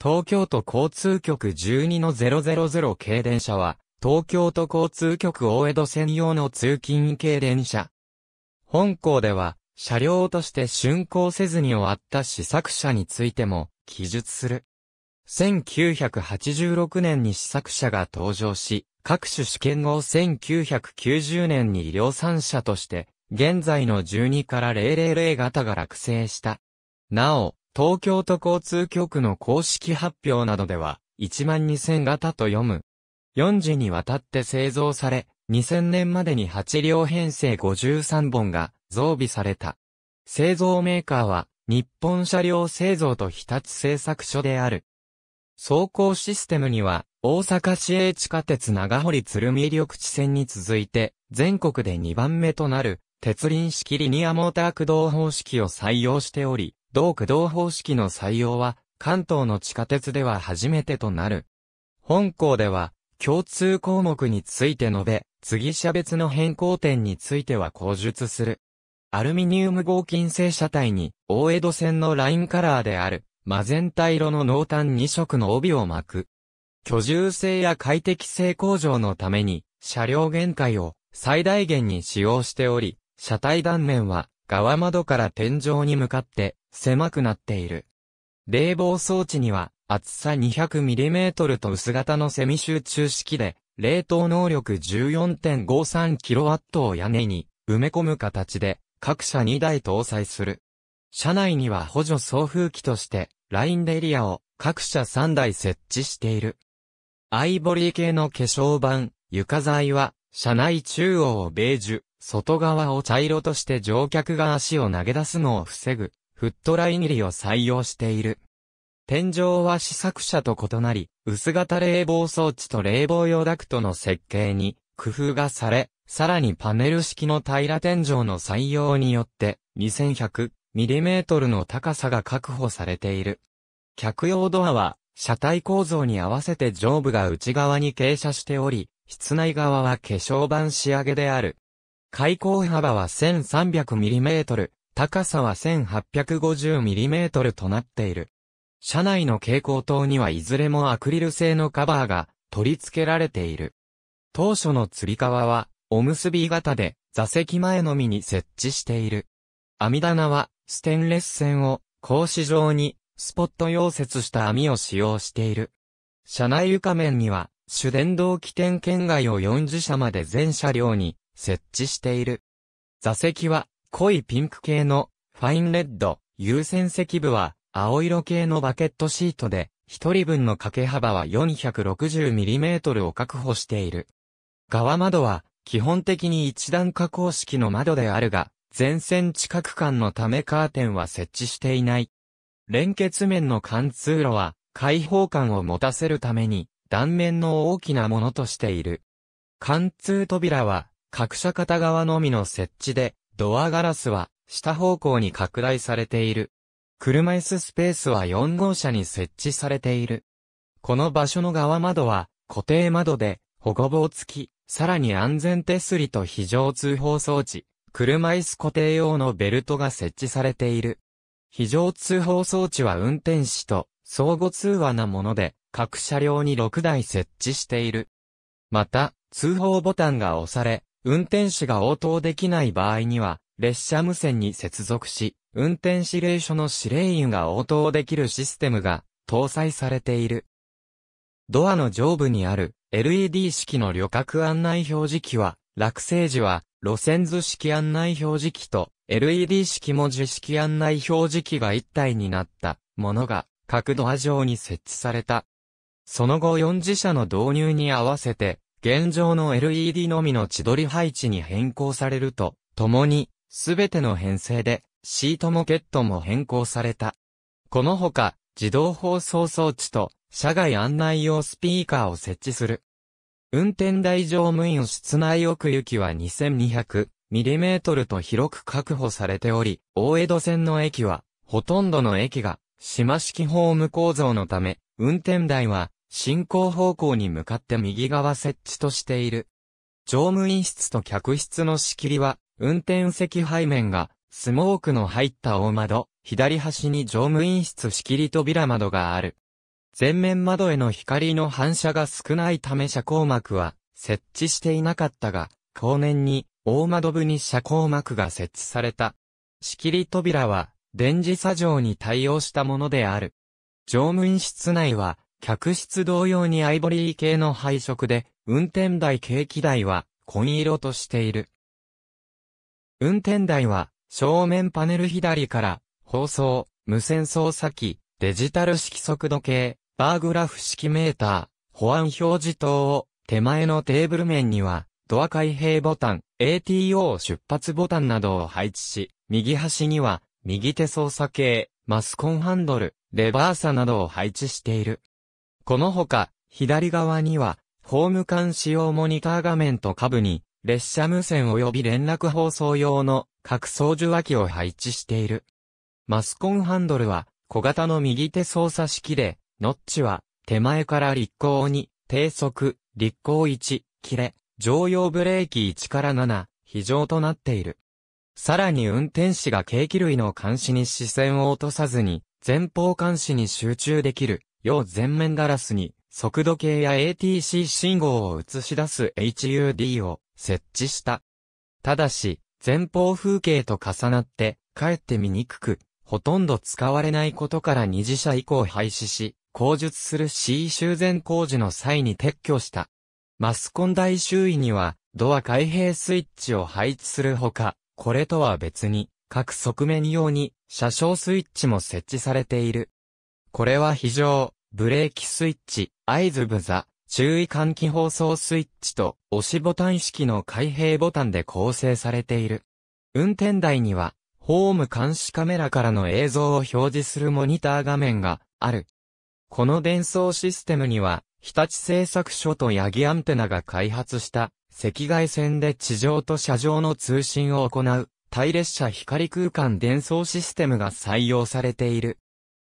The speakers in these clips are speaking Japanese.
東京都交通局12-000系電車は、東京都交通局大江戸専用の通勤系電車。本校では、車両として竣工せずに終わった試作車についても、記述する。1986年に試作車が登場し、各種試験後1990年に量産車として、現在の12から000型が落成した。なお、東京都交通局の公式発表などでは、1 2000型と読む。4時にわたって製造され、2000年までに8両編成53本が増備された。製造メーカーは、日本車両製造と日立製作所である。走行システムには、大阪市営地下鉄長堀鶴見緑地線に続いて、全国で2番目となる、鉄輪式リニアモーター駆動方式を採用しており、同駆動方式の採用は、関東の地下鉄では初めてとなる。本校では、共通項目について述べ、次車別の変更点については講述する。アルミニウム合金製車体に、大江戸線のラインカラーである、マゼンタ色の濃淡2色の帯を巻く。居住性や快適性向上のために、車両限界を最大限に使用しており、車体断面は、側窓から天井に向かって、狭くなっている。冷房装置には厚さ 200mm と薄型のセミ集中式で、冷凍能力 14.53kW を屋根に埋め込む形で各社2台搭載する。車内には補助送風機としてラインデリアを各社3台設置している。アイボリー系の化粧板、床材は車内中央をベージュ、外側を茶色として乗客が足を投げ出すのを防ぐフットライン入りを採用している。天井は試作車と異なり、薄型冷房装置と冷房用ダクトの設計に工夫がされ、さらにパネル式の平ら天井の採用によって 2100mm の高さが確保されている。客用ドアは車体構造に合わせて上部が内側に傾斜しており、室内側は化粧板仕上げである。開口幅は 1300mm、高さは 1850mm となっている。車内の蛍光灯にはいずれもアクリル製のカバーが取り付けられている。当初の吊り革は、おむすび型で座席前のみに設置している。網棚は、ステンレス線を、格子状に、スポット溶接した網を使用している。車内床面には、主電動起点圏外を40車まで全車両に設置している。座席は濃いピンク系のファインレッド、優先席部は青色系のバケットシートで、一人分の掛け幅は 460mm を確保している。側窓は基本的に一段加工式の窓であるが、前線近く間のためカーテンは設置していない。連結面の貫通路は開放感を持たせるために断面の大きなものとしている。貫通扉は各社片側のみの設置でドアガラスは下方向に拡大されている。車椅子スペースは4号車に設置されている。この場所の側窓は固定窓で保護棒付き、さらに安全手すりと非常通報装置、車椅子固定用のベルトが設置されている。非常通報装置は運転士と相互通話なもので、各車両に6台設置している。また、通報ボタンが押され、運転士が応答できない場合には、列車無線に接続し、運転指令書の指令員が応答できるシステムが搭載されている。ドアの上部にある LED 式の旅客案内表示器は、落成時は路線図式案内表示器と LED 式文字式案内表示器が一体になったものが各ドア上に設置された。その後4次車の導入に合わせて現状の LED のみの千鳥り配置に変更されると、ともに、すべての編成で、シートもケットも変更された。このほか、自動放送装置と、車外案内用スピーカーを設置する。運転台乗務員室内奥行きは 2200mm と広く確保されており、大江戸線の駅は、ほとんどの駅が、島式ホーム構造のため、運転台は、進行方向に向かって右側設置としている。乗務員室と客室の仕切りは、運転席背面が、スモークの入った大窓、左端に乗務員室仕切り扉窓がある。前面窓への光の反射が少ないため遮光膜は設置していなかったが、後年に大窓部に遮光膜が設置された。仕切り扉は電磁作業に対応したものである。乗務員室内は客室同様にアイボリー系の配色で、運転台ーキ台は紺色としている。運転台は正面パネル左から放送、無線操作機、デジタル式速度計、バーグラフ式メーター、保安表示灯を手前のテーブル面にはドア開閉ボタン、ATO 出発ボタンなどを配置し、右端には右手操作系、マスコンハンドル、レバーサなどを配置している。このほか、左側には、ホーム監使用モニター画面と下部に、列車無線及び連絡放送用の各操縦話を配置している。マスコンハンドルは、小型の右手操作式で、ノッチは、手前から立行2、低速、立行1、切れ、常用ブレーキ1から7、非常となっている。さらに運転士が計器類の監視に視線を落とさずに、前方監視に集中できる、要前面ガラスに速度計や ATC 信号を映し出す HUD を設置した。ただし、前方風景と重なってかえって見にくく、ほとんど使われないことから二次車以降廃止し、工述する C 修繕工事の際に撤去した。マスコン台周囲には、ドア開閉スイッチを配置するほか、これとは別に、各側面用に、車掌スイッチも設置されている。これは非常、ブレーキスイッチ、合図ブザ、注意喚起放送スイッチと押しボタン式の開閉ボタンで構成されている。運転台には、ホーム監視カメラからの映像を表示するモニター画面がある。この伝送システムには、日立製作所とヤギアンテナが開発した赤外線で地上と車上の通信を行う対列車光空間伝送システムが採用されている。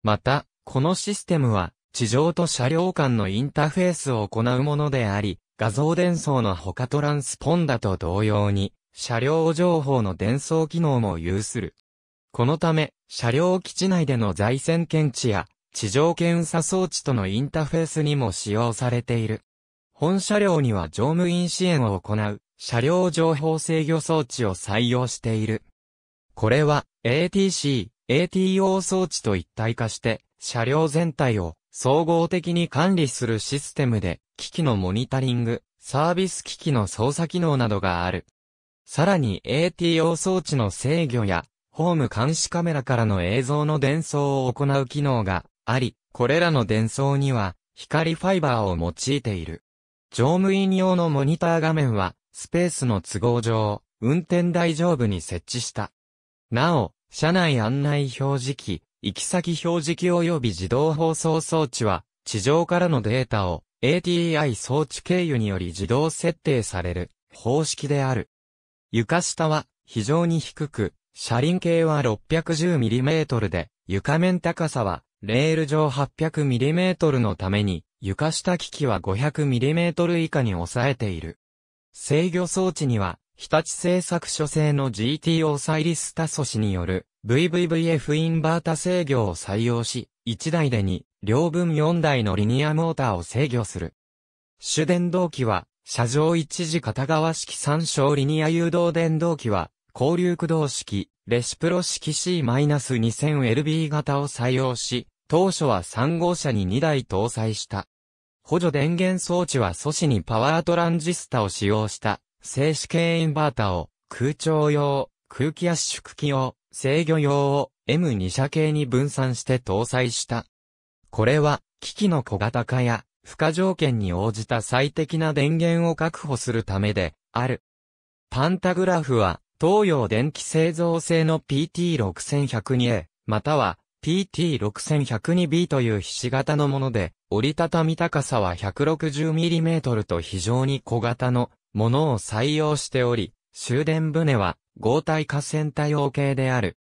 また、このシステムは、地上と車両間のインターフェースを行うものであり、画像伝送の他トランスポンダと同様に、車両情報の伝送機能も有する。このため、車両基地内での在線検知や、地上検査装置とのインターフェースにも使用されている。本車両には乗務員支援を行う、車両情報制御装置を採用している。これは、ATC、ATO 装置と一体化して、車両全体を総合的に管理するシステムで、機器のモニタリング、サービス機器の操作機能などがある。さらに ATO 装置の制御や、ホーム監視カメラからの映像の伝送を行う機能があり、これらの伝送には、光ファイバーを用いている。乗務員用のモニター画面は、スペースの都合上、運転台上部に設置した。なお、車内案内表示器、行き先表示器及び自動放送装置は、地上からのデータを ATI 装置経由により自動設定される方式である。床下は非常に低く、車輪径は 610mm で、床面高さはレール上 800mm のために、床下機器は 500mm 以下に抑えている。制御装置には、日立製作所製の GTO サイリスタ素子による VVVF インバータ制御を採用し、1台で2、両分4台のリニアモーターを制御する。主電動機は、車上一時片側式参照リニア誘導電動機は、交流駆動式、レシプロ式 C-2000LB 型を採用し、当初は3号車に2台搭載した。補助電源装置は素子にパワートランジスタを使用した、静止系インバータを、空調用、空気圧縮機用、制御用を M2 車系に分散して搭載した。これは、機器の小型化や、負荷条件に応じた最適な電源を確保するためで、ある。パンタグラフは、東洋電気製造製の PT6102A、または PT6102B というひし形のもので、折りたたみ高さは 160mm と非常に小型のものを採用しており、終電船は合体化線対応形である。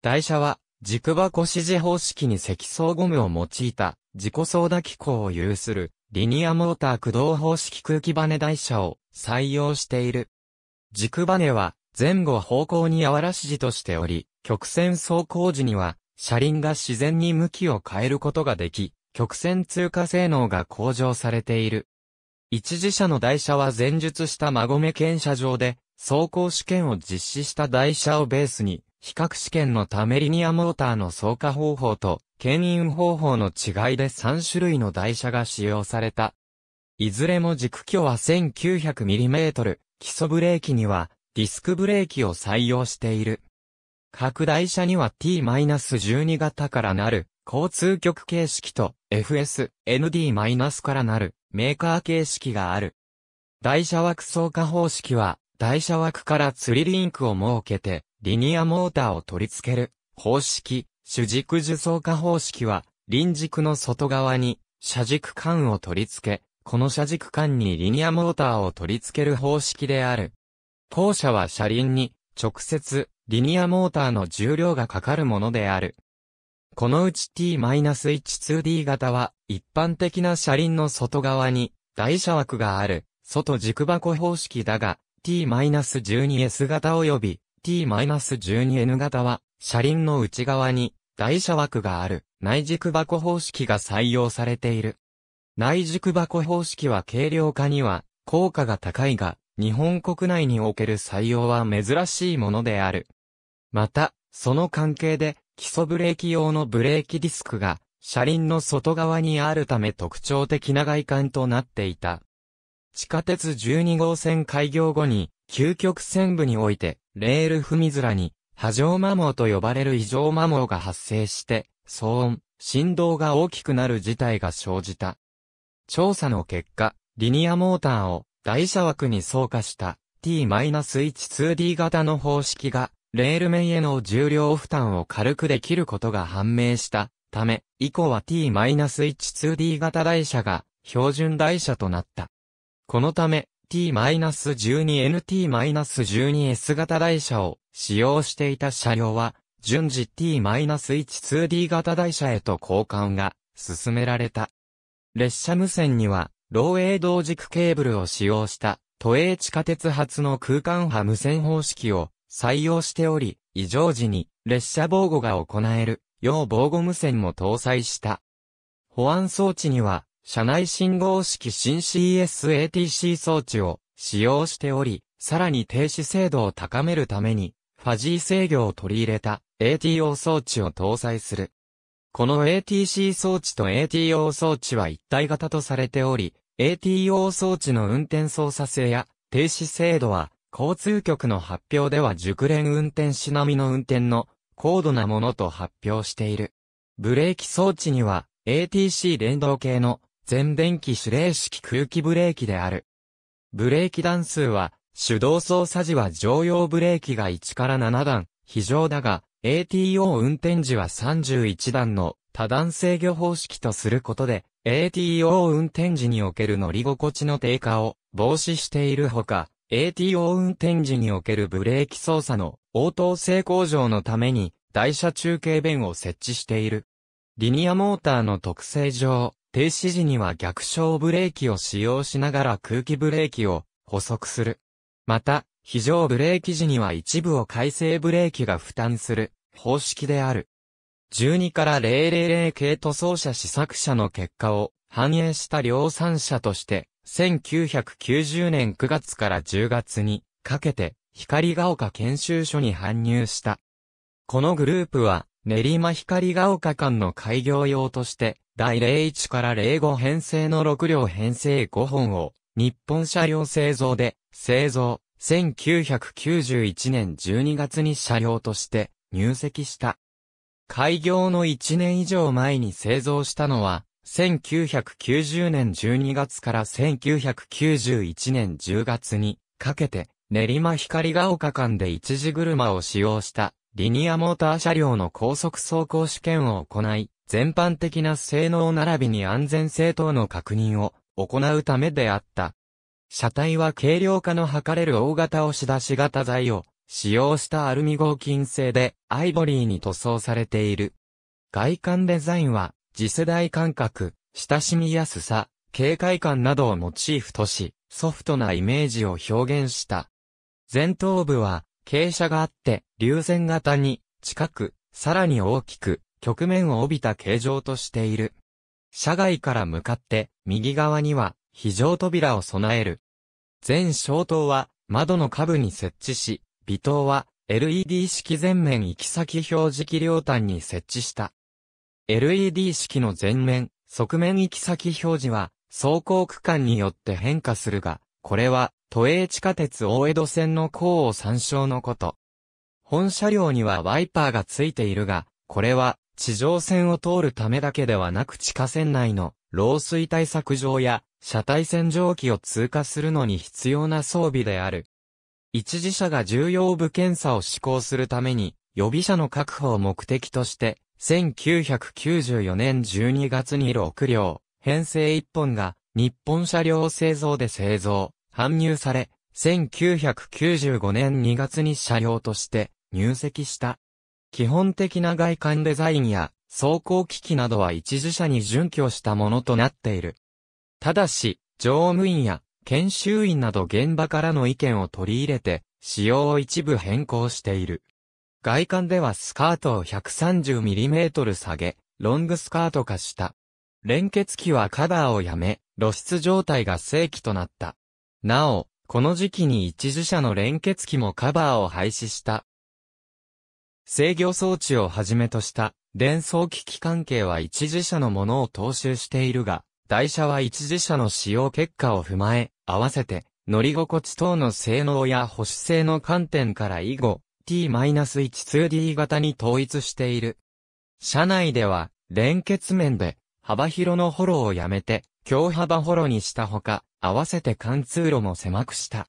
台車は、軸箱支持方式に積層ゴムを用いた、自己操舵機構を有する、リニアモーター駆動方式空気バネ台車を採用している。軸バネは、前後方向に柔ら指示としており、曲線走行時には、車輪が自然に向きを変えることができ、曲線通過性能が向上されている。一時車の台車は前述した馬込検車場で、走行試験を実施した台車をベースに、比較試験のためリニアモーターの走火方法と、牽引方法の違いで3種類の台車が使用された。いずれも軸距は 1900mm、基礎ブレーキにはディスクブレーキを採用している。各台車には T-12 型からなる交通局形式と FS、ND- からなるメーカー形式がある。台車枠走火方式は台車枠から釣りリンクを設けて、リニアモーターを取り付ける方式、主軸受走化方式は、輪軸の外側に、車軸管を取り付け、この車軸管にリニアモーターを取り付ける方式である。後者は車輪に、直接、リニアモーターの重量がかかるものである。このうち T-H2D 型は、一般的な車輪の外側に、台車枠がある、外軸箱方式だが、T-12S 型及び T-12N 型は、車輪の内側に台車枠がある内軸箱方式が採用されている。内軸箱方式は軽量化には効果が高いが、日本国内における採用は珍しいものである。また、その関係で基礎ブレーキ用のブレーキディスクが車輪の外側にあるため特徴的な外観となっていた。地下鉄12号線開業後に、究極線部において、レール踏み面に、波状摩耗と呼ばれる異常摩耗が発生して、騒音、振動が大きくなる事態が生じた。調査の結果、リニアモーターを台車枠に相化した T-12D 型の方式が、レール面への重量負担を軽くできることが判明したため、以降は T-12D 型台車が標準台車となった。このため、T-12NT-12S 型台車を使用していた車両は、順次 T-12D 型台車へと交換が進められた。列車無線には、漏洩同軸ケーブルを使用した都営地下鉄発の空間波無線方式を採用しており、異常時に列車防護が行える、要防護無線も搭載した。保安装置には、車内信号式新 CSATC 装置を使用しており、さらに停止精度を高めるために、ファジー制御を取り入れた ATO 装置を搭載する。この ATC 装置と ATO 装置は一体型とされており、ATO 装置の運転操作性や停止精度は、交通局の発表では熟練運転士並みの運転の高度なものと発表している。ブレーキ装置には ATC 連動系の全電気指令式空気ブレーキである。ブレーキ段数は、手動操作時は常用ブレーキが1から7段、非常だが、ATO 運転時は31段の多段制御方式とすることで、ATO 運転時における乗り心地の低下を防止しているほか、ATO 運転時におけるブレーキ操作の応答性向上のために台車中継弁を設置している。リニアモーターの特性上、停止時には逆小ブレーキを使用しながら空気ブレーキを補足する。また、非常ブレーキ時には一部を回生ブレーキが負担する方式である。12から000系塗装車試作車の結果を反映した量産車として、1990年9月から10月にかけて光が丘研修所に搬入した。このグループは練馬光が丘間の開業用として、第01から05編成の6両編成5本を、日本車両製造で、製造、1991年12月に車両として入籍した。開業の1年以上前に製造したのは、1990年12月から1991年10月にかけて、練馬光が丘間で一時車を使用したリニアモーター車両の高速走行試験を行い、全般的な性能並びに安全性等の確認を行うためであった。車体は軽量化の図れる大型押し出し型材を使用したアルミ合金製でアイボリーに塗装されている。外観デザインは次世代感覚、親しみやすさ、警戒感などをモチーフとし、ソフトなイメージを表現した。前頭部は傾斜があって、流線型に、近く、さらに大きく、局面を帯びた形状としている。車外から向かって、右側には、非常扉を備える。全小灯は、窓の下部に設置し、微灯は、LED 式全面行き先表示器両端に設置した。LED 式の全面、側面行き先表示は、走行区間によって変化するが、これは都営地下鉄大江戸線の甲を参照のこと。本車両にはワイパーがついているが、これは地上線を通るためだけではなく地下線内の漏水対策上や車体洗浄機を通過するのに必要な装備である。一時車が重要部検査を施行するために予備車の確保を目的として1994年12月に6両編成1本が日本車両製造で製造。搬入され、1995年2月に車両として入籍した。基本的な外観デザインや走行機器などは一時車に準拠したものとなっている。ただし、乗務員や研修員など現場からの意見を取り入れて、仕様を一部変更している。外観ではスカートを 130mm 下げ、ロングスカート化した。連結機はカバーをやめ、露出状態が正規となった。なお、この時期に一時車の連結機もカバーを廃止した。制御装置をはじめとした電装機器関係は一時車のものを踏襲しているが、台車は一時車の使用結果を踏まえ、合わせて乗り心地等の性能や保守性の観点から以後、T-12D 型に統一している。車内では連結面で幅広のフォローをやめて、強幅ホロにしたほか、合わせて貫通路も狭くした。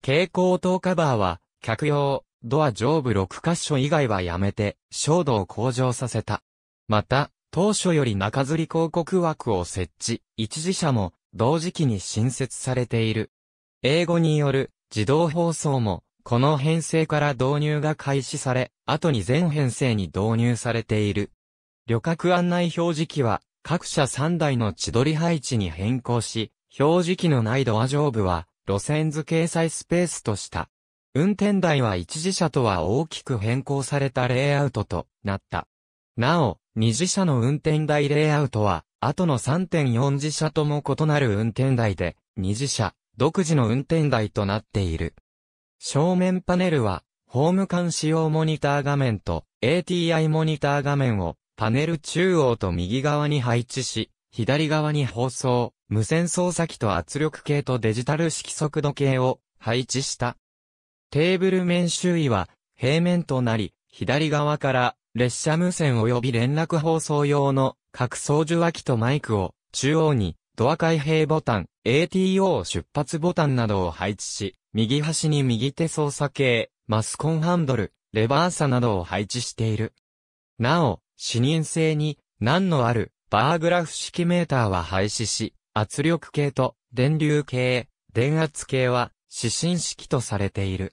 蛍光灯カバーは、客用、ドア上部6箇所以外はやめて、照度を向上させた。また、当初より中吊り広告枠を設置、一時車も同時期に新設されている。英語による自動放送も、この編成から導入が開始され、後に全編成に導入されている。旅客案内表示器は、各社3台の千鳥配置に変更し、表示器のないドア上部は、路線図掲載スペースとした。運転台は一次車とは大きく変更されたレイアウトとなった。なお、二次車の運転台レイアウトは、後の3.4次車とも異なる運転台で、二次車、独自の運転台となっている。正面パネルは、ホーム間使用モニター画面と ATI モニター画面をパネル中央と右側に配置し、左側に放送、無線操作機と圧力計とデジタル式速度計を配置した。テーブル面周囲は平面となり、左側から列車無線及び連絡放送用の各操縦脇とマイクを中央にドア開閉ボタン、ATO 出発ボタンなどを配置し、右端に右手操作系、マスコンハンドル、レバーサなどを配置している。なお、視認性に難のあるバーグラフ式メーターは廃止し、圧力計と電流計、電圧計は指針式とされている。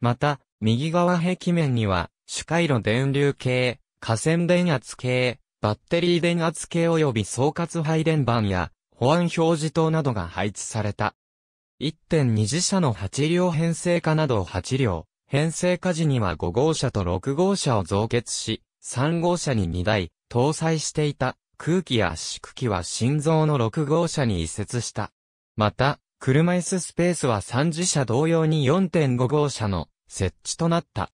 また、右側壁面には主回路電流計、河川電圧計、バッテリー電圧計及び総括配電盤や保安表示灯などが配置された。1.2次車の8両編成化など8両、編成化時には5号車と6号車を増結し、3号車に2台、搭載していた空気圧縮機は心臓の6号車に移設した。また、車椅子スペースは3次車同様に4.5号車の設置となった。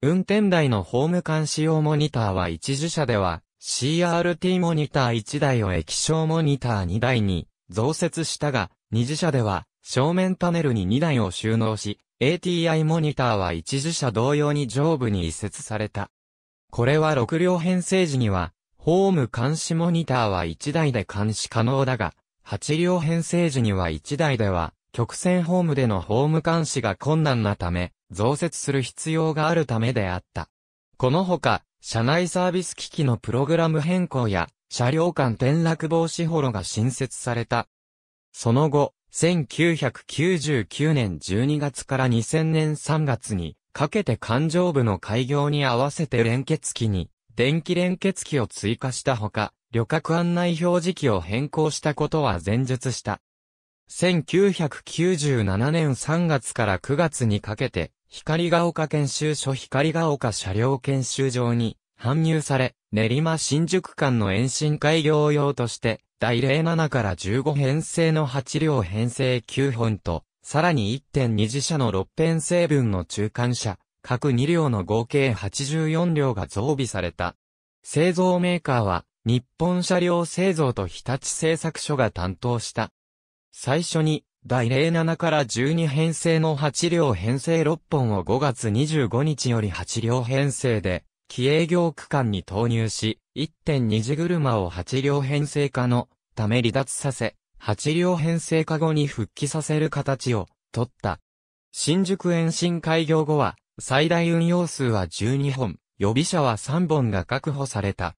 運転台のホーム監視用モニターは1次車では CRT モニター1台を液晶モニター2台に増設したが、2次車では正面パネルに2台を収納し、ATI モニターは1次車同様に上部に移設された。これは6両編成時には、ホーム監視モニターは1台で監視可能だが、8両編成時には1台では、曲線ホームでのホーム監視が困難なため、増設する必要があるためであった。このほか、車内サービス機器のプログラム変更や、車両間転落防止ホロが新設された。その後、1999年12月から2000年3月に、かけて環状部の開業に合わせて連結機に、電気連結機を追加したほか、旅客案内表示機を変更したことは前述した。1997年3月から9月にかけて、光が丘研修所光が丘車両研修場に搬入され、練馬新宿間の延伸開業用として、第07から15編成の8両編成9本と、さらに1.2次車の6編成分の中間車、各2両の合計84両が増備された。製造メーカーは、日本車両製造と日立製作所が担当した。最初に、第07から12編成の8両編成6本を5月25日より8両編成で、非営業区間に投入し、1.2次車を8両編成化のため離脱させ、8両編成化後に復帰させる形を、取った。新宿延伸開業後は、最大運用数は12本、予備車は3本が確保された。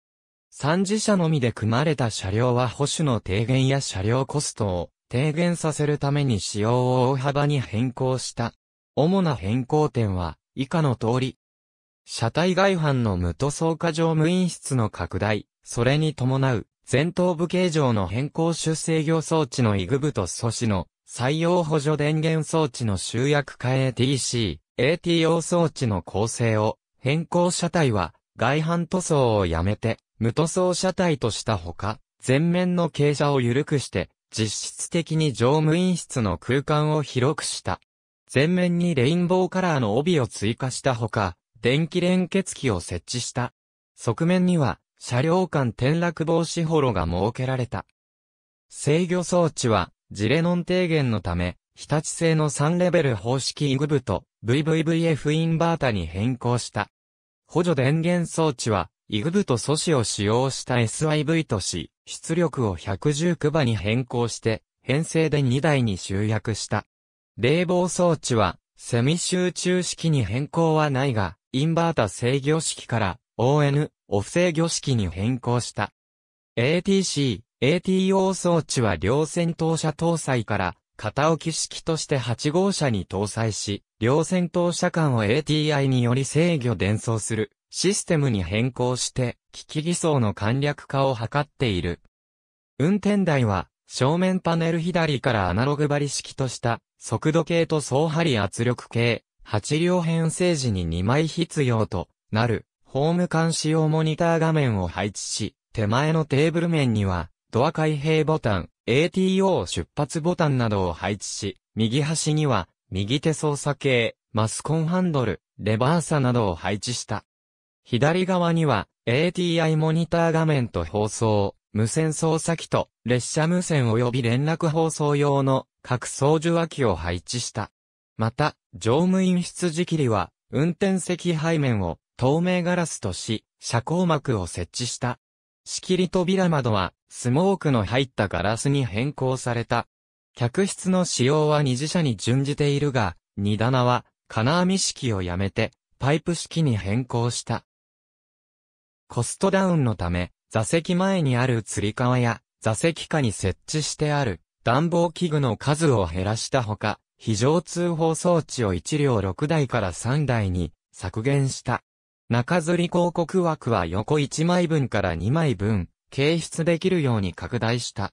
三次車のみで組まれた車両は保守の低減や車両コストを低減させるために仕様を大幅に変更した。主な変更点は、以下の通り。車体外反の無塗装化乗務員室の拡大、それに伴う、前頭部形状の変更出制御装置のイグブと素子の採用補助電源装置の集約化 ATC、ATO 装置の構成を変更車体は外反塗装をやめて無塗装車体としたほか、前面の傾斜を緩くして実質的に乗務員室の空間を広くした。前面にレインボーカラーの帯を追加したほか、電気連結機を設置した。側面には車両間転落防止ホロが設けられた。制御装置は、ジレノン低減のため、日立製の3レベル方式イグブと VVVF インバータに変更した。補助電源装置は、イグブと素子を使用した SIV とし、出力を119馬に変更して、編成で2台に集約した。冷房装置は、セミ集中式に変更はないが、インバータ制御式から ON、オフ制御式に変更した。ATC、ATO 装置は両戦闘車搭載から片置き式として8号車に搭載し、両戦闘車間を ATI により制御伝送するシステムに変更して、機器偽装の簡略化を図っている。運転台は、正面パネル左からアナログ張り式とした、速度計と総張り圧力計、8両編成時に2枚必要となる、ホーム監視用モニター画面を配置し、手前のテーブル面には、ドア開閉ボタン、ATO 出発ボタンなどを配置し、右端には、右手操作系、マスコンハンドル、レバーサなどを配置した。左側には、ATI モニター画面と放送、無線操作機と、列車無線及び連絡放送用の各操縦脇を配置した。また、乗務員室時切りは、運転席背面を透明ガラスとし、遮光幕を設置した。仕切り扉窓は、スモークの入ったガラスに変更された。客室の使用は二次車に準じているが、二棚は、金網式をやめて、パイプ式に変更した。コストダウンのため、座席前にある釣り革や、座席下に設置してある、暖房器具の数を減らしたほか、非常通報装置を1両6台から3台に削減した。中吊り広告枠は横1枚分から2枚分、掲出できるように拡大した。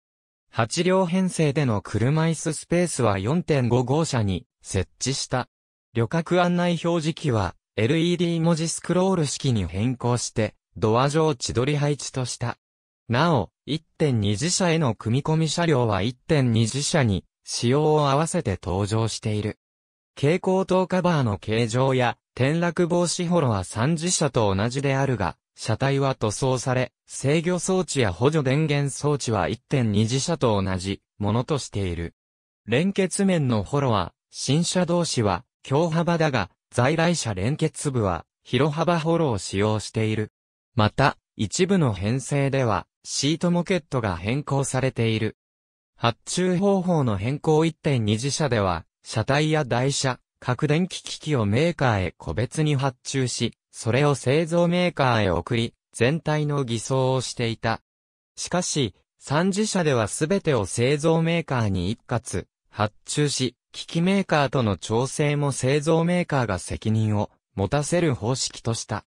8両編成での車椅子スペースは4.5号車に設置した。旅客案内表示器は LED 文字スクロール式に変更して、ドア上千鳥配置とした。なお、1.2次車への組み込み車両は1.2次車に仕様を合わせて登場している。蛍光灯カバーの形状や、転落防止ホロは三次車と同じであるが、車体は塗装され、制御装置や補助電源装置は1.2次車と同じものとしている。連結面のホロは、新車同士は、強幅だが、在来車連結部は、広幅ホロを使用している。また、一部の編成では、シートモケットが変更されている。発注方法の変更1.2次車では、車体や台車、核電気機器をメーカーへ個別に発注し、それを製造メーカーへ送り、全体の偽装をしていた。しかし、三次社では全てを製造メーカーに一括、発注し、機器メーカーとの調整も製造メーカーが責任を持たせる方式とした。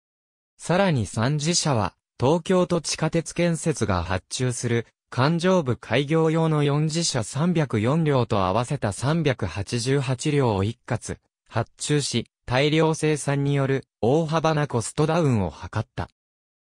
さらに三次社は、東京都地下鉄建設が発注する環状部開業用の4次社304両と合わせた388両を一括、発注し、大量生産による大幅なコストダウンを図った。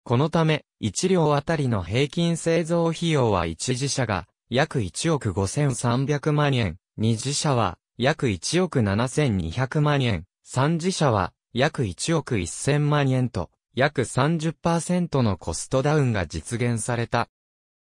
このため、1両あたりの平均製造費用は1次社が約1億5300万円、2次社は約1億7200万円、3次社は約1億1000万円と、約30%のコストダウンが実現された。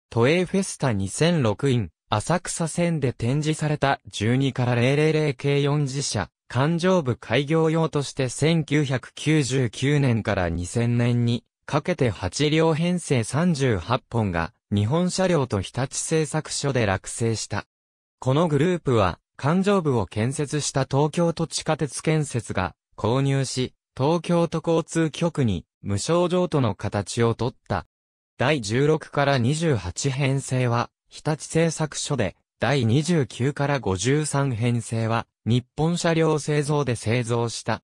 都営フェスタ 2006in 浅草線で展示された12から000系4次車、環状部開業用として1999年から2000年にかけて8両編成38本が日本車両と日立製作所で落成した。このグループは環状部を建設した東京都地下鉄建設が購入し、東京都交通局に無償譲渡の形を取った第16から28編成は、日立製作所で、第29から53編成は、日本車両製造で製造した。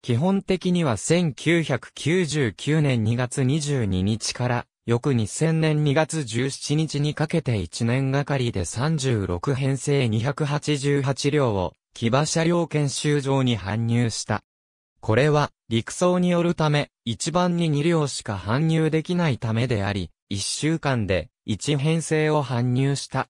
基本的には1999年2月22日から、翌2000年2月17日にかけて1年がかりで36編成288両を、騎馬車両研修場に搬入した。これは、陸送によるため、一番に2両しか搬入できないためであり、1週間で、1編成を搬入した。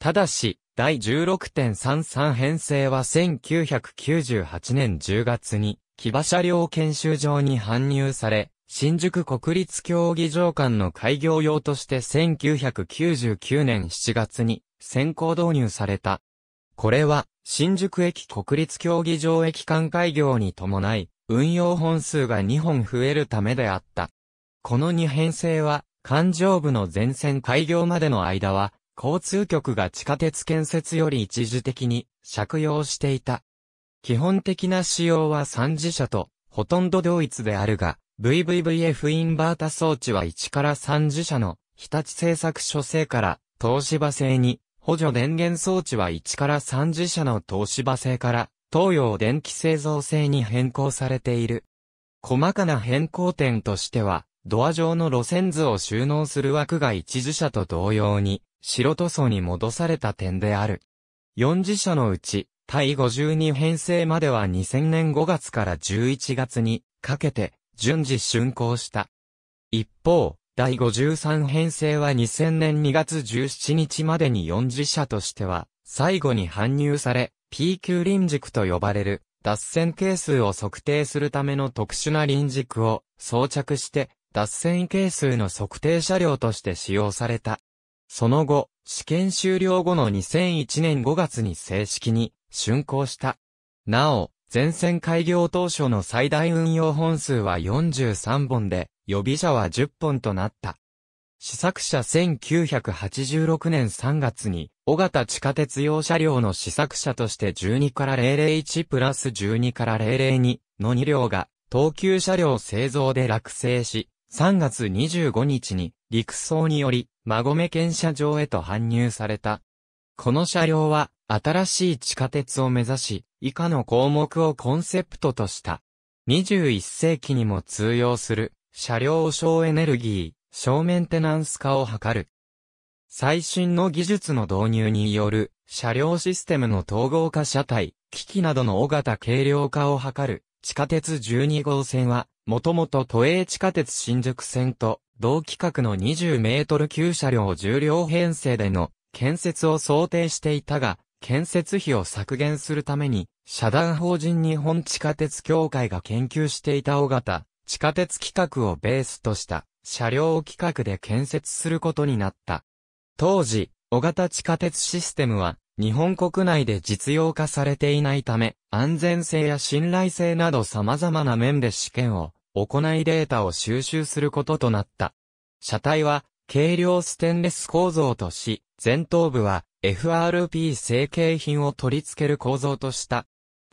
ただし、第16.33編成は1998年10月に、騎馬車両研修場に搬入され、新宿国立競技場間の開業用として1999年7月に先行導入された。これは、新宿駅国立競技場駅間開業に伴い、運用本数が2本増えるためであった。この2編成は、環状部の全線開業までの間は、交通局が地下鉄建設より一時的に借用していた。基本的な仕様は3次車と、ほとんど同一であるが、VVVF インバータ装置は1から3次車の日立製作所製から東芝製に補助電源装置は1から3次社の東芝製から東洋電気製造製に変更されている。細かな変更点としては、ドア上の路線図を収納する枠が1次車と同様に、白塗装に戻された点である。4次車のうち、対52編成までは2000年5月から11月にかけて順次竣工した。一方、第53編成は2000年2月17日までに40社としては、最後に搬入され、P q 臨軸と呼ばれる、脱線係数を測定するための特殊な臨軸を装着して、脱線係数の測定車両として使用された。その後、試験終了後の2001年5月に正式に竣工した。なお、全線開業当初の最大運用本数は43本で、予備車は10本となった。試作車1986年3月に、小型地下鉄用車両の試作車として12から001プラス12から002の2両が、東急車両製造で落成し、3月25日に、陸送により、馬込県車場へと搬入された。この車両は、新しい地下鉄を目指し、以下の項目をコンセプトとした。21世紀にも通用する車両省エネルギー、省メンテナンス化を図る。最新の技術の導入による車両システムの統合化車体、機器などの大型軽量化を図る地下鉄12号線は、もともと都営地下鉄新宿線と同規格の20メートル級車両重量編成での建設を想定していたが、建設費を削減するために、社団法人日本地下鉄協会が研究していた大型地下鉄規格をベースとした車両規格で建設することになった。当時、小型地下鉄システムは日本国内で実用化されていないため、安全性や信頼性など様々な面で試験を行いデータを収集することとなった。車体は軽量ステンレス構造とし、前頭部は FRP 成形品を取り付ける構造とした。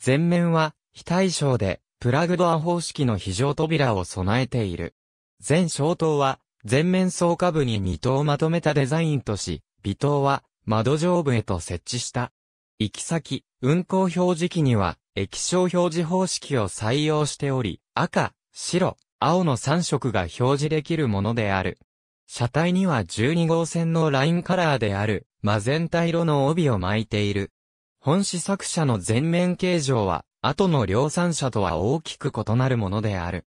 前面は非対称でプラグドア方式の非常扉を備えている。全小灯は、前面総下部に2塔まとめたデザインとし、微灯は、窓上部へと設置した。行き先、運行表示機には、液晶表示方式を採用しており、赤、白、青の3色が表示できるものである。車体には12号線のラインカラーである、マゼンタ色の帯を巻いている。本試作車の全面形状は、後の量産車とは大きく異なるものである。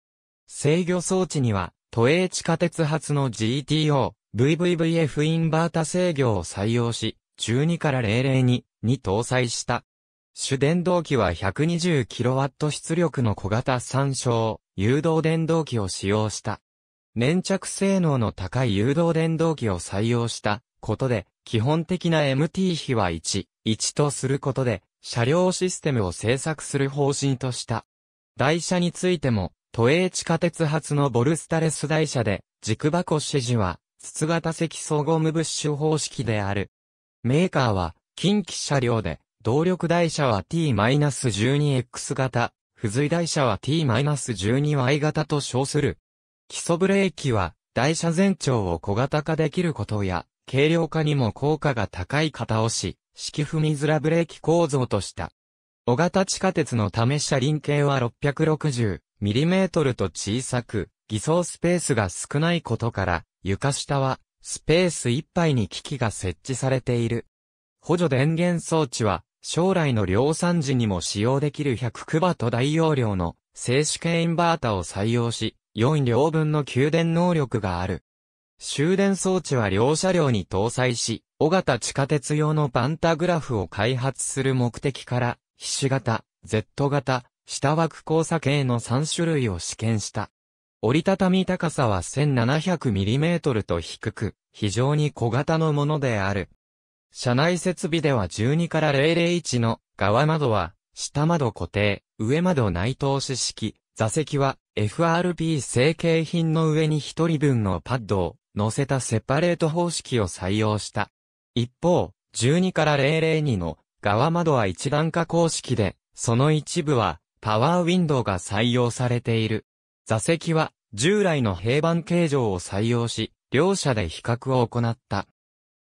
制御装置には、都営地下鉄発の GTO、VVVF インバータ制御を採用し、12から00に、に搭載した。主電動機は 120kW 出力の小型参照、誘導電動機を使用した。粘着性能の高い誘導電動機を採用したことで、基本的な MT 比は1、1とすることで、車両システムを製作する方針とした。台車についても、都営地下鉄発のボルスタレス台車で、軸箱指示は、筒型積層ゴムブッシュ方式である。メーカーは、近畿車両で、動力台車は T-12X 型、付随台車は T-12Y 型と称する。基礎ブレーキは、台車全長を小型化できることや、軽量化にも効果が高い型押し。式踏み面ブレーキ構造とした。小型地下鉄のため車輪径は 660mm と小さく、偽装スペースが少ないことから、床下は、スペースいっぱいに機器が設置されている。補助電源装置は、将来の量産時にも使用できる100クバと大容量の静止系インバータを採用し、4両分の給電能力がある。終電装置は両車両に搭載し、小型地下鉄用のパンタグラフを開発する目的から、ひし形、Z 型、下枠交差系の3種類を試験した。折りたたみ高さは 1700mm と低く、非常に小型のものである。車内設備では12から001の側窓は、下窓固定、上窓内通し式、座席は FRP 成形品の上に1人分のパッドを乗せたセパレート方式を採用した。一方、12から002の側窓は一段化公式で、その一部はパワーウィンドウが採用されている。座席は従来の平板形状を採用し、両者で比較を行った。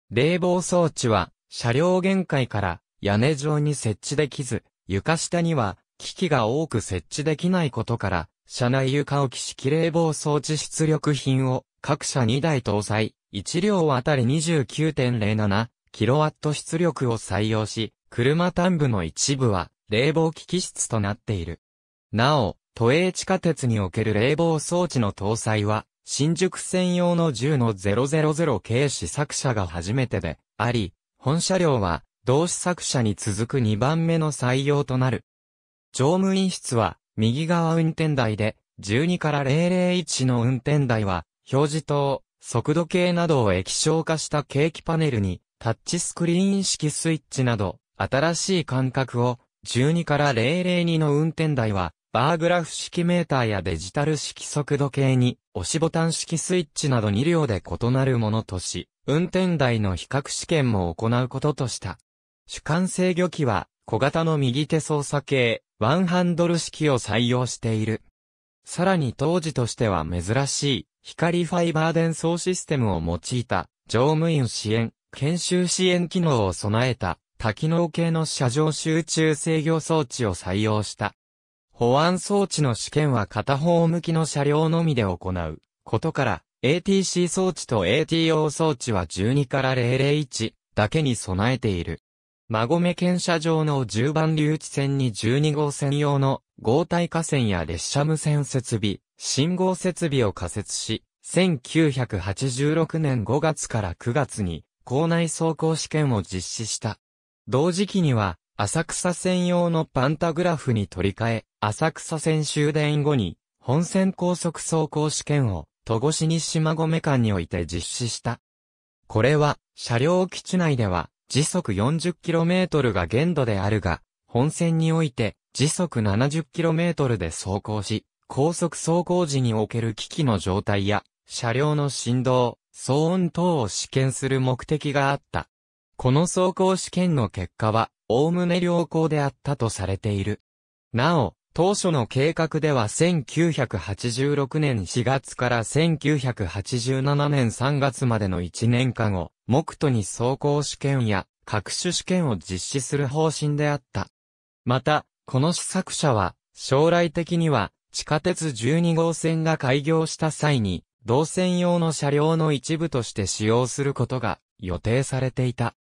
冷房装置は車両限界から屋根上に設置できず、床下には機器が多く設置できないことから、車内床置き式冷房装置出力品を各社2台搭載、1両あたり 29.07kW 出力を採用し、車端部の一部は冷房機器室となっている。なお、都営地下鉄における冷房装置の搭載は、新宿専用の10の000系試作車が初めてであり、本車両は同試作車に続く2番目の採用となる。乗務員室は右側運転台で、12から001の運転台は表示灯、速度計などを液晶化した景気パネルに、タッチスクリーン式スイッチなど、新しい感覚を、12から002の運転台は、バーグラフ式メーターやデジタル式速度計に、押しボタン式スイッチなど2両で異なるものとし、運転台の比較試験も行うこととした。主観制御機は、小型の右手操作系、ワンハンドル式を採用している。さらに当時としては珍しい、光ファイバー伝送システムを用いた、乗務員支援、研修支援機能を備えた、多機能系の車上集中制御装置を採用した。保安装置の試験は片方向きの車両のみで行うことから、ATC 装置と ATO 装置は12から001だけに備えている。馬込検車上の10番留置線に12号線用の合体架線や列車無線設備、信号設備を仮設し、1986年5月から9月に校内走行試験を実施した。同時期には、浅草線用のパンタグラフに取り替え、浅草線終電後に、本線高速走行試験を、戸越に島込間において実施した。これは、車両基地内では、時速 40km が限度であるが、本線において、時速 70km で走行し、高速走行時における機器の状態や、車両の振動、騒音等を試験する目的があった。この走行試験の結果は、おおむね良好であったとされている。なお、当初の計画では1986年4月から1987年3月までの1年間を、目途に走行試験や各種試験を実施する方針であった。また、この試作者は、将来的には、地下鉄12号線が開業した際に、動線用の車両の一部として使用することが予定されていた。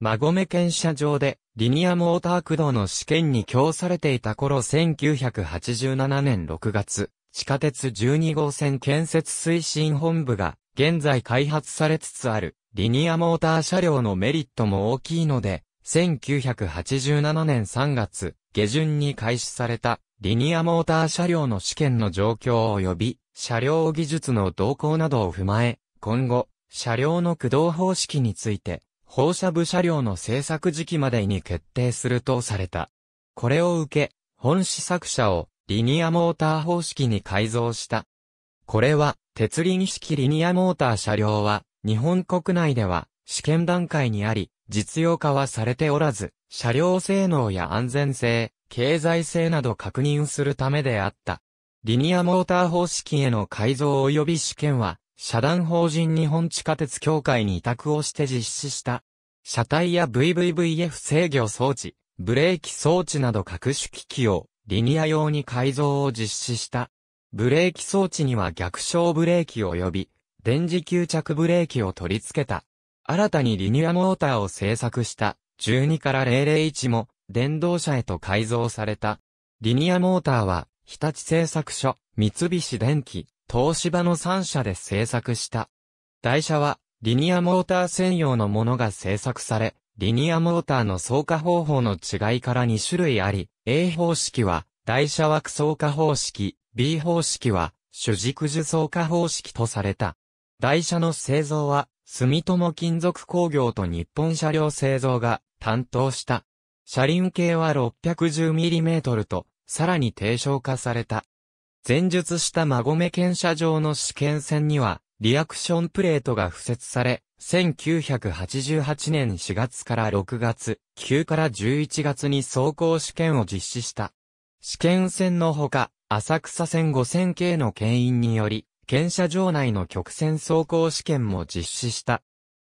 馬込検車場でリニアモーター駆動の試験に供されていた頃1987年6月、地下鉄12号線建設推進本部が現在開発されつつあるリニアモーター車両のメリットも大きいので、1987年3月下旬に開始されたリニアモーター車両の試験の状況及び、車両技術の動向などを踏まえ、今後、車両の駆動方式について、放射部車両の製作時期までに決定するとされた。これを受け、本試作車をリニアモーター方式に改造した。これは、鉄輪式リニアモーター車両は、日本国内では試験段階にあり、実用化はされておらず、車両性能や安全性、経済性など確認するためであった。リニアモーター方式への改造及び試験は、社団法人日本地下鉄協会に委託をして実施した。車体や VVVF 制御装置、ブレーキ装置など各種機器をリニア用に改造を実施した。ブレーキ装置には逆小ブレーキ及び電磁吸着ブレーキを取り付けた。新たにリニアモーターを製作した12から001も電動車へと改造された。リニアモーターは、日立製作所、三菱電機、東芝の3社で製作した。台車は、リニアモーター専用のものが製作され、リニアモーターの走化方法の違いから2種類あり、A 方式は、台車枠走化方式、B 方式は、主軸樹走化方式とされた。台車の製造は、住友金属工業と日本車両製造が担当した。車輪径は 610mm と、さらに低小化された。前述した馬込検車場の試験線には、リアクションプレートが付設され、1988年4月から6月、9から11月に走行試験を実施した。試験線のほか、浅草線5000系の牽引により、検車場内の曲線走行試験も実施した。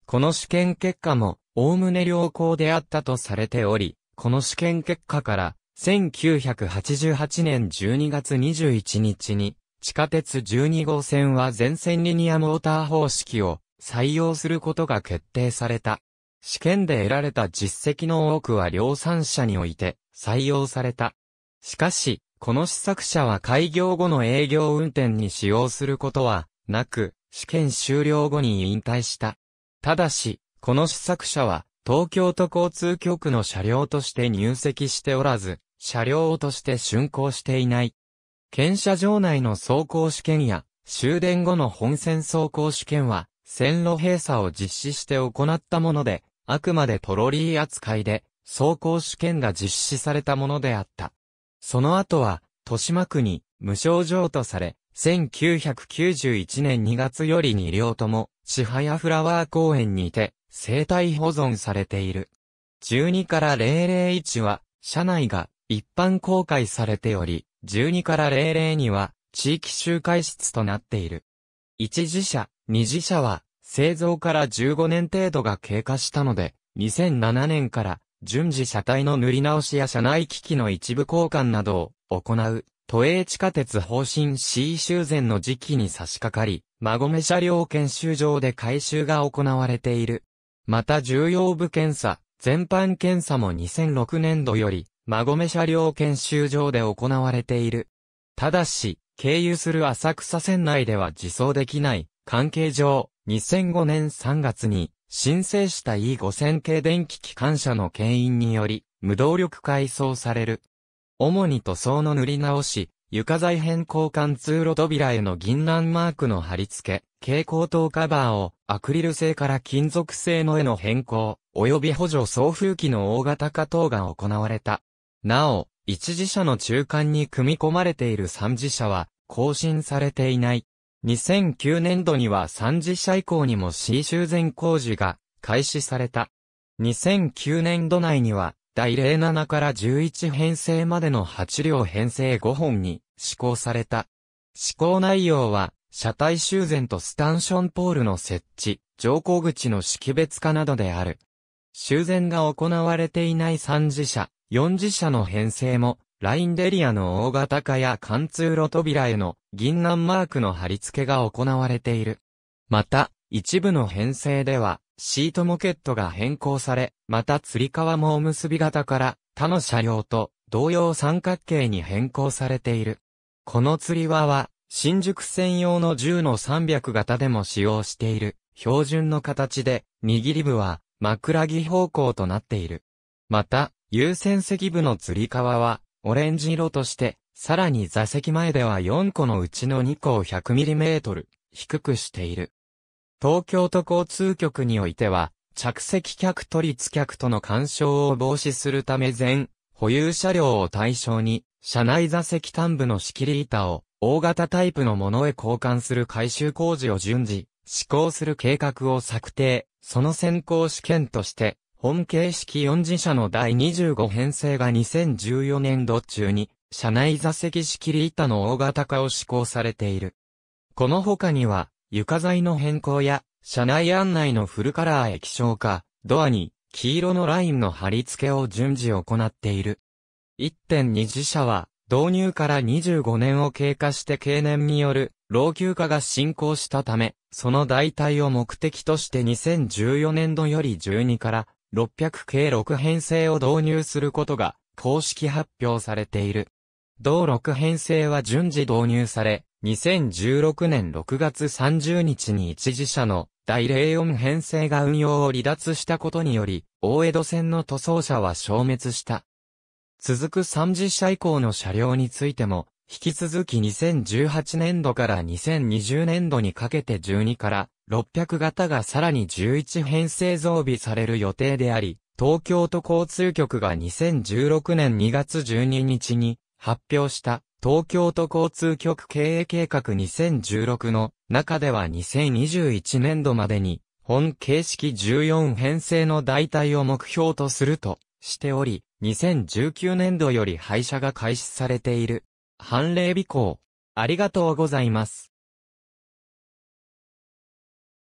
この試験結果も、おおむね良好であったとされており、この試験結果から、1988年12月21日に、地下鉄12号線は全線リニアモーター方式を採用することが決定された。試験で得られた実績の多くは量産者において採用された。しかし、この試作車は開業後の営業運転に使用することはなく、試験終了後に引退した。ただし、この試作車は東京都交通局の車両として入籍しておらず、車両として竣工していない。検車場内の走行試験や、終電後の本線走行試験は、線路閉鎖を実施して行ったもので、あくまでトロリー扱いで、走行試験が実施されたものであった。その後は、豊島区に無症状とされ、1991年2月より2両とも、千早フラワー公園にて、生体保存されている。12から001は、社内が一般公開されており、12から002は、地域集会室となっている。一次社、二次社は、製造から15年程度が経過したので、2007年から、順次車体の塗り直しや車内機器の一部交換などを行う、都営地下鉄方針 C 修繕の時期に差し掛かり、馬込車両研修場で改修が行われている。また重要部検査、全般検査も2006年度より、馬込車両研修場で行われている。ただし、経由する浅草線内では自走できない、関係上、2005年3月に、申請した E5000 系電気機関車の牽引により、無動力改装される。主に塗装の塗り直し、床材変更間通路扉への銀杏マークの貼り付け、蛍光灯カバーをアクリル製から金属製の絵の変更、及び補助送風機の大型化等が行われた。なお、一次車の中間に組み込まれている三次車は更新されていない。2009年度には三次車以降にも C 修繕工事が開始された。2009年度内には第07から11編成までの8両編成5本に施行された。施行内容は車体修繕とスタンションポールの設置、乗降口の識別化などである。修繕が行われていない3次車、4次車の編成も、ラインデリアの大型化や貫通路扉への銀杏マークの貼り付けが行われている。また、一部の編成では、シートモケットが変更され、また吊り革もお結び型から他の車両と同様三角形に変更されている。この吊り輪は新宿専用の銃の300型でも使用している、標準の形で、握り部は、枕木方向となっている。また、優先席部の吊り革は、オレンジ色として、さらに座席前では4個のうちの2個を 100mm、低くしている。東京都交通局においては、着席客取付客との干渉を防止するため全、保有車両を対象に、車内座席端部の仕切り板を、大型タイプのものへ交換する改修工事を順次、施行する計画を策定、その先行試験として、本形式4次車の第25編成が2014年度中に、車内座席仕切り板の大型化を施行されている。この他には、床材の変更や、車内案内のフルカラー液晶化、ドアに、黄色のラインの貼り付けを順次行っている。1.2次車は、導入から25年を経過して経年による老朽化が進行したため、その代替を目的として2014年度より12から600系6編成を導入することが公式発表されている。同6編成は順次導入され、2016年6月30日に一時車の第04編成が運用を離脱したことにより、大江戸線の塗装車は消滅した。続く30社以降の車両についても、引き続き2018年度から2020年度にかけて12から600型がさらに11編成増備される予定であり、東京都交通局が2016年2月12日に発表した東京都交通局経営計画2016の中では2021年度までに本形式14編成の代替を目標とするとしており、2019年度より廃車が開始されている。判例備考。ありがとうございます。